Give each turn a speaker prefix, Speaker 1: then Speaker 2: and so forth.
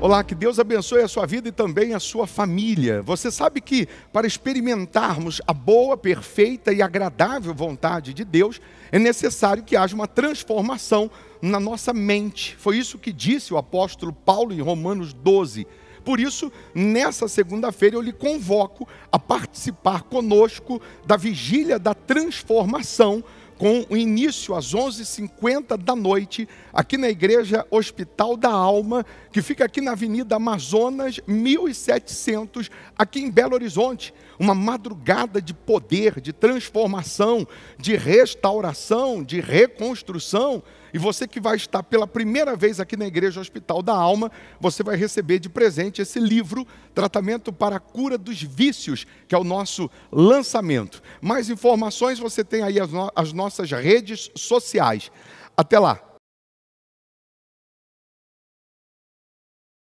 Speaker 1: Olá, que Deus abençoe a sua vida e também a sua família. Você sabe que para experimentarmos a boa, perfeita e agradável vontade de Deus, é necessário que haja uma transformação na nossa mente. Foi isso que disse o apóstolo Paulo em Romanos 12. Por isso, nessa segunda-feira eu lhe convoco a participar conosco da vigília da transformação com o início às 11h50 da noite, aqui na Igreja Hospital da Alma, que fica aqui na Avenida Amazonas, 1700, aqui em Belo Horizonte. Uma madrugada de poder, de transformação, de restauração, de reconstrução. E você que vai estar pela primeira vez aqui na Igreja Hospital da Alma, você vai receber de presente esse livro, Tratamento para a Cura dos Vícios, que é o nosso lançamento. Mais informações você tem aí as, no as nossas redes sociais. Até lá!